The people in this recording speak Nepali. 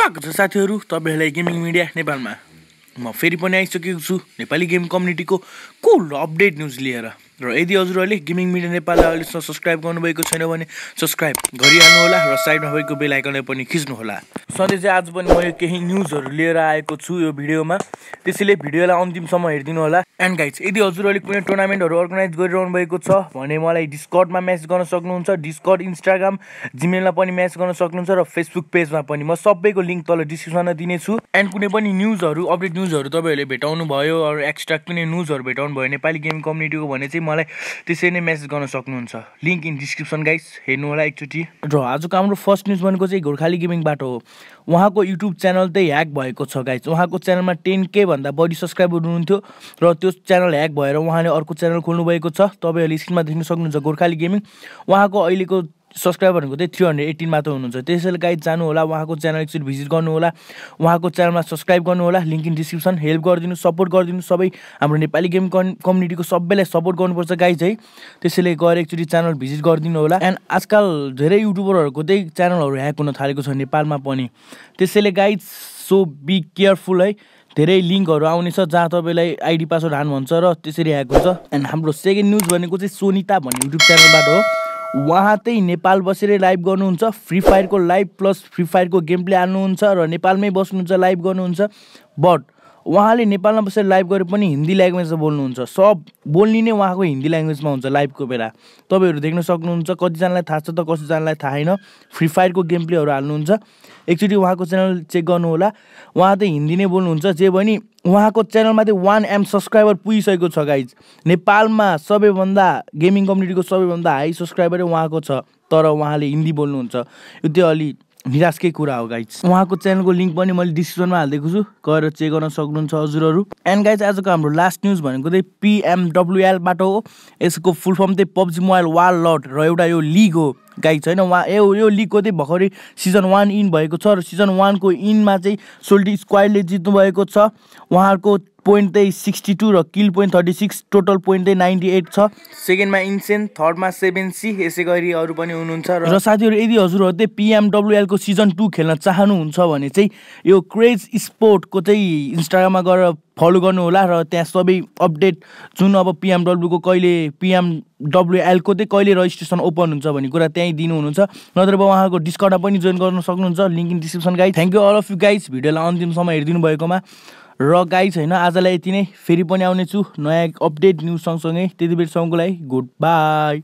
स्वागत छ साथीहरू तपाईँहरूलाई गेमिङ मिडिया नेपालमा म फेरि पनि आइसकेको छु नेपाली गेम कम्युनिटीको कुल अपडेट न्युज लिएर र यदि हजुरहरूले गेमिङ मिडिया नेपाललाई अहिलेसम्म सब्सक्राइब गर्नुभएको छैन भने सब्सक्राइब गरिहाल्नुहोला र साइडमा भएको बेल आइकनलाई पनि खिच्नुहोला सधैँ चाहिँ आज पनि मैले केही न्युजहरू लिएर आएको छु यो भिडियोमा त्यसैले भिडियोलाई अन्तिमसम्म हेरिदिनु होला एन्ड गाइज यदि हजुरहरूले कुनै टुर्नामेन्टहरू अर्गनाइज गरिरहनु भएको छ भने मलाई डिस्कर्डमा म्यासेज गर्न सक्नुहुन्छ डिस्कर्ड इन्स्टाग्राम जिमेलमा पनि म्यास गर्न सक्नुहुन्छ र फेसबुक पेजमा पनि म सबैको लिङ्क तल डिस्क्रिप्सनमा दिनेछु एन्ड कुनै पनि न्युजहरू अपडेट न्युजहरू तपाईँहरूले भेटाउनु भयो अरू एक्स्ट्रा कुनै न्युजहरू भेटाउनु भयो नेपाली गेमिङ कम्युनिटीको भने चाहिँ मलाई त्यसरी नै म्यासेज गर्न सक्नुहुन्छ लिङ्क इन डिस्क्रिप्सन गाइस हेर्नु होला एकचोटि र आजको हाम्रो फर्स्ट न्युज भनेको चाहिँ गोर्खाली गेमिङबाट हो उहाँको युट्युब च्यानल त ह्याक भएको छ गाइज उहाँको च्यानलमा टेन के भन्दा बढी सब्सक्राइबर हुनुहुन्थ्यो र त्यो च्यानल ह्याक भएर उहाँले अर्को च्यानल खोल्नुभएको छ तपाईँहरूले स्क्रिनमा देख्न सक्नुहुन्छ गोर्खाली गेमिङ उहाँको अहिलेको सब्सक्राइबरहरूको चाहिँ थ्री हन्ड्रेड एट्टिनमा त हुनुहुन्छ त्यसैले गाइड होला उहाँको च्यानल एकचोटि भिजिट गर्नु होला उहाँको च्यानलमा सब्सक्राइब होला लिङ्क इन डिस्क्रिप्सन हेल्प गरिदिनु सपोर्ट गरिदिनु सबै हाम्रो नेपाली गेम कम्युनिटीको सबैलाई सपोर्ट गर्नुपर्छ गाइड है त्यसैले गएर एकचोटि च्यानल भिजिट गरिदिनु होला एन्ड आजकल धेरै युट्युबरहरूको चाहिँ च्यानलहरू ह्याक हुन थालेको छ नेपालमा पनि त्यसैले गाइड सो बी केयरफुल है धेरै लिङ्कहरू आउनेछ जहाँ तपाईँलाई आइडी पासवर्ड हान्नुहुन्छ र त्यसरी ह्याक हुन्छ एन्ड हाम्रो सेकेन्ड न्युज भनेको चाहिँ सोनिता भन्ने युट्युब च्यानलबाट हो उहाँ चाहिँ नेपाल बसेरै लाइभ गर्नुहुन्छ फ्री फायरको लाइभ प्लस फ्री फायरको गेम प्ले हाल्नुहुन्छ र नेपालमै बस्नुहुन्छ लाइभ गर्नुहुन्छ बट उहाँले नेपालमा बसेर लाइभ गरे पनि हिन्दी ल्याङ्ग्वेजमा बोल्नुहुन्छ सब बोल्ने नै उहाँको हिन्दी ल्याङ्ग्वेजमा हुन्छ लाइभको बेला तपाईँहरू देख्न सक्नुहुन्छ कतिजनालाई थाहा छ त कसैजनालाई थाहा होइन फ्री फायरको गेम प्लेहरू हाल्नुहुन्छ एकचोटि उहाँको च्यानल चेक गर्नुहोला उहाँ त हिन्दी नै बोल्नुहुन्छ जे पनि उहाँको च्यानलमा चाहिँ वान एम सब्सक्राइबर पुगिसकेको छ गाइज नेपालमा सबैभन्दा गेमिङ कम्युनिटीको सबैभन्दा हाई सब्सक्राइबरै उहाँको छ तर उहाँले हिन्दी बोल्नुहुन्छ यो त्यो अलि निराशकै कुरा हो गाइड्स उहाँको च्यानलको लिङ्क पनि मैले डिस्क्रिप्सनमा हालिदिएको छु गएर चेक गर्न सक्नुहुन्छ हजुरहरू एन्ड गाइड्स आजको हाम्रो लास्ट न्युज भनेको चाहिँ पिएमडब्लुएलबाट हो यसको फुल फर्म चाहिँ पब्जी मोबाइल वाल लट र एउटा यो लिग हो गाइड्स होइन उहाँ ए यो लिगको चाहिँ भर्खरै सिजन वान इन भएको छ र सिजन वानको इनमा चाहिँ सोल्टी स्क्वाडले जित्नुभएको छ उहाँहरूको पोइन्ट चाहिँ सिक्सटी टू र kill point thirty six total point चाहिँ नाइन्टी एट छ सेकेन्डमा इन्सेन थर्डमा सेभेन सी यसै गरी अरू पनि हुनुहुन्छ र साथीहरू यदि हजुरहरू चाहिँ पिएमडब्लुएलको सिजन टू खेल्न चाहनुहुन्छ भने चाहिँ यो क्रेज स्पोर्टको चाहिँ इन्स्टाग्राममा गएर फलो गर्नुहोला र त्यहाँ सबै अपडेट जुन अब पिएमडब्लुको कहिले डब्लुएलको चाहिँ कहिले रजिस्ट्रेसन ओपन हुन्छ भन्ने कुरा त्यहीँ दिनुहुन्छ नत्र अब उहाँको डिस्काउन्टमा पनि जोइन गर्न सक्नुहुन्छ link in description guide thank you all of you guys भिडियोलाई अन्तिमसम्म हेरिदिनु भएकोमा र गाई छैन आजलाई यति नै फेरि पनि आउनेछु नयाँ अपडेट न्युज सँगसँगै त्यति बेलासम्मको लागि गुड बाई